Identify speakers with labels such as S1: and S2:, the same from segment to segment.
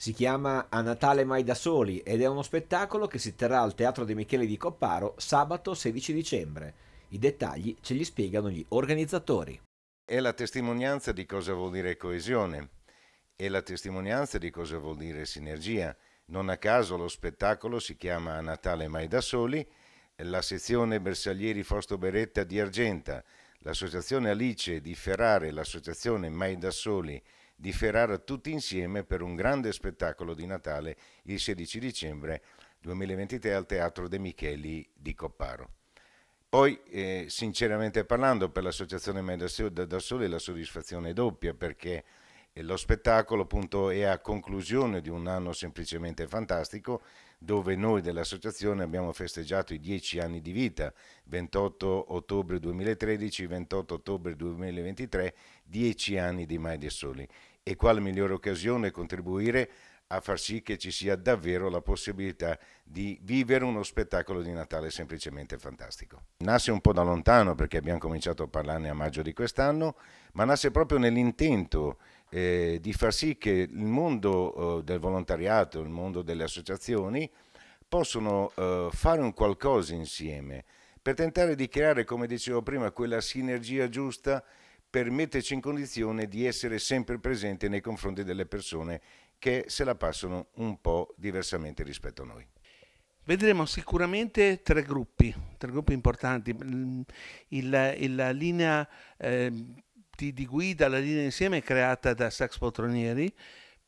S1: Si chiama A Natale mai da soli ed è uno spettacolo che si terrà al Teatro De Michele di Copparo sabato 16 dicembre. I dettagli ce li spiegano gli organizzatori. È la testimonianza di cosa vuol dire coesione, è la testimonianza di cosa vuol dire sinergia. Non a caso lo spettacolo si chiama A Natale mai da soli, la sezione Bersaglieri Fosto Beretta di Argenta, l'associazione Alice di Ferrare, l'associazione Mai da soli di Ferrara tutti insieme per un grande spettacolo di Natale il 16 dicembre 2023 al Teatro De Micheli di Copparo. Poi, eh, sinceramente parlando, per l'Associazione Mediasio da Sole la soddisfazione è doppia perché eh, lo spettacolo appunto è a conclusione di un anno semplicemente fantastico dove noi dell'associazione abbiamo festeggiato i 10 anni di vita, 28 ottobre 2013, 28 ottobre 2023, 10 anni di Mai dei Soli e quale migliore occasione contribuire a far sì che ci sia davvero la possibilità di vivere uno spettacolo di Natale semplicemente fantastico. Nasce un po' da lontano perché abbiamo cominciato a parlarne a maggio di quest'anno, ma nasce proprio nell'intento eh, di far sì che il mondo eh, del volontariato, il mondo delle associazioni possono eh, fare un qualcosa insieme per tentare di creare, come dicevo prima, quella sinergia giusta per metterci in condizione di essere sempre presenti nei confronti delle persone che se la passano un po' diversamente rispetto a noi.
S2: Vedremo sicuramente tre gruppi, tre gruppi importanti. Il, il, la linea eh, di, di, guida, la linea insieme è creata da Sax Potronieri,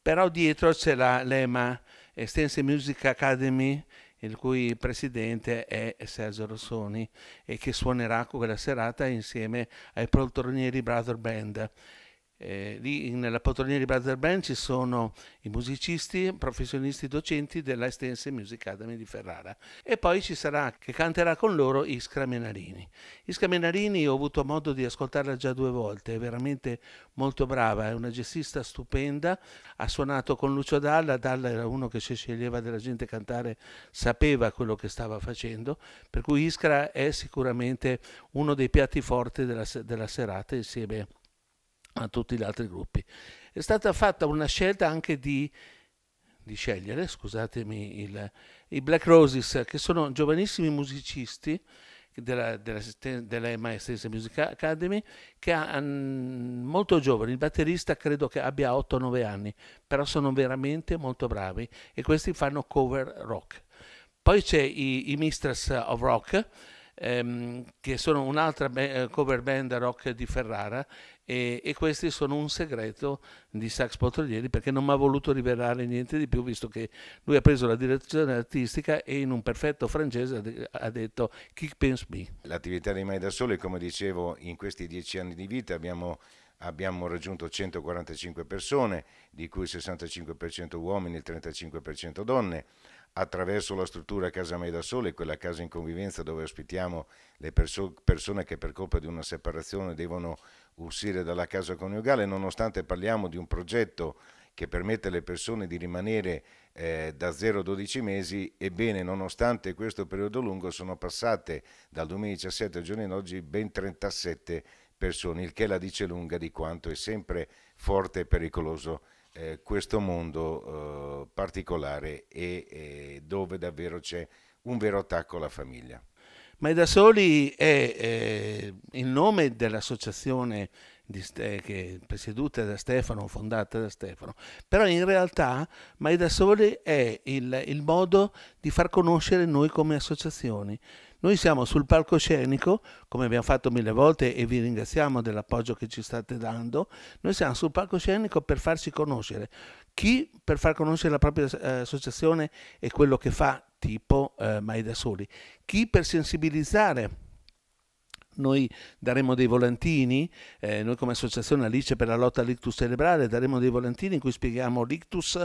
S2: però dietro c'è l'EMA, Estense Music Academy, il cui presidente è Sergio Rossoni e che suonerà quella serata insieme ai poltronieri Brother Band eh, lì nella Patronieri di Brother Band ci sono i musicisti, professionisti docenti della Estense Music Academy di Ferrara e poi ci sarà che canterà con loro Iskra Menarini. Iskra Menarini ho avuto modo di ascoltarla già due volte, è veramente molto brava, è una jazzista stupenda, ha suonato con Lucio Dalla, Dalla era uno che se sceglieva della gente cantare, sapeva quello che stava facendo, per cui Iskra è sicuramente uno dei piatti forti della, della serata insieme a a tutti gli altri gruppi. È stata fatta una scelta anche di, di scegliere, scusatemi, il, i Black Roses, che sono giovanissimi musicisti della, della, della Maestese Music Academy, che ha, molto giovani, il batterista credo che abbia 8-9 anni, però sono veramente molto bravi e questi fanno cover rock. Poi c'è i, i Mistress of Rock, ehm, che sono un'altra be- eh, cover band rock di Ferrara e, e, questi sono un segreto di Sax Potroglieri perché non mi ha voluto rivelare niente di più visto che lui ha preso la direzione artistica e in un perfetto francese ha detto Kick Pens Me.
S1: L'attività di Mai da Sole, come dicevo, in questi dieci anni di vita abbiamo abbiamo raggiunto 145 persone, di cui il 65% uomini e il 35% donne attraverso la struttura Casa Mai da Sole, quella casa in convivenza dove ospitiamo le perso- persone che per colpa di una separazione devono uscire dalla casa coniugale, nonostante parliamo di un progetto che permette alle persone di rimanere eh, da 0 a 12 mesi, ebbene nonostante questo periodo lungo sono passate dal 2017 al giorno in oggi ben 37 persone, il che la dice lunga di quanto è sempre forte e pericoloso eh, questo mondo eh, particolare e eh, dove davvero c'è un vero attacco alla famiglia.
S2: Ma è da soli è il nome dell'associazione presieduta da Stefano, fondata da Stefano, però in realtà Mai da Soli è il, il modo di far conoscere noi come associazioni. Noi siamo sul palcoscenico, come abbiamo fatto mille volte e vi ringraziamo dell'appoggio che ci state dando, noi siamo sul palcoscenico per farci conoscere. Chi per far conoscere la propria eh, associazione e quello che fa, tipo eh, Mai da Soli. Chi per sensibilizzare noi daremo dei volantini, eh, noi come associazione Alice per la lotta all'ictus cerebrale daremo dei volantini in cui spieghiamo l'ictus,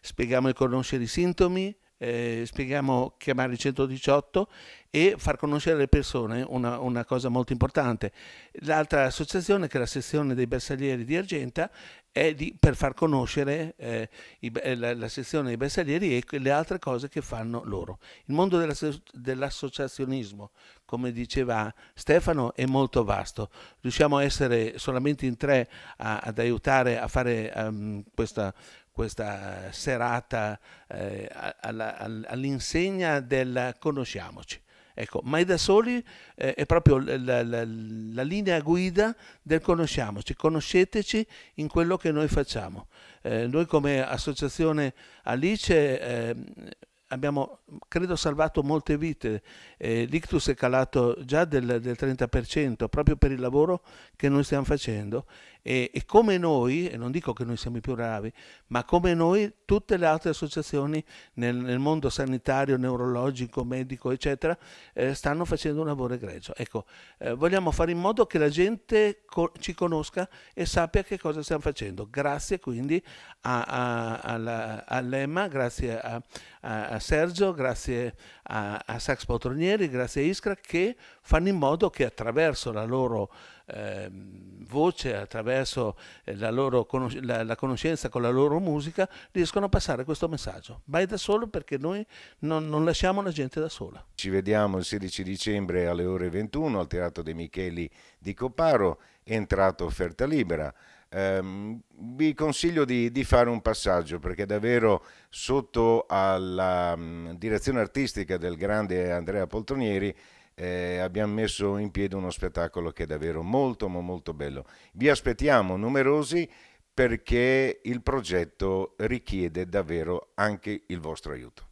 S2: spieghiamo e conoscere i sintomi, eh, spieghiamo chiamare il 118 e far conoscere le persone una, una cosa molto importante. L'altra associazione, che è la sezione dei bersaglieri di Argenta, è di, per far conoscere eh, i, eh, la, la, sezione dei bersaglieri e le altre cose che fanno loro. Il mondo dell'associazionismo, come diceva Stefano, è molto vasto. Riusciamo a essere solamente in tre a, ad aiutare a fare um, questa questa serata eh, all'insegna del conosciamoci. Ecco, mai da soli eh, è proprio la, la, la, linea guida del conosciamoci, conosceteci in quello che noi facciamo. Eh, noi come associazione Alice eh, abbiamo, credo, salvato molte vite. Eh, l'ictus è calato già del, del 30% proprio per il lavoro che noi stiamo facendo e, e, come noi, e non dico che noi siamo i più bravi, ma come noi tutte le altre associazioni nel, nel mondo sanitario, neurologico, medico, eccetera, eh, stanno facendo un lavoro egregio. Ecco, eh, vogliamo fare in modo che la gente co ci conosca e sappia che cosa stiamo facendo. Grazie quindi a, a, alla, all'EMA, grazie a, a, Sergio, grazie a, a Sax Potronieri, grazie a Iskra che fanno in modo che attraverso la loro eh, voce, attraverso eh, la, loro conos- la, la, conoscenza con la loro musica, riescono a passare questo messaggio. Vai da solo perché noi non, non lasciamo la gente da sola.
S1: Ci vediamo il 16 dicembre alle ore 21 al Teatro dei Micheli di Coparo, entrata offerta libera. Um, vi consiglio di, di, fare un passaggio perché davvero sotto alla um, direzione artistica del grande Andrea Poltronieri eh, abbiamo messo in piedi uno spettacolo che è davvero molto ma molto bello. Vi aspettiamo numerosi perché il progetto richiede
S2: davvero anche il vostro aiuto.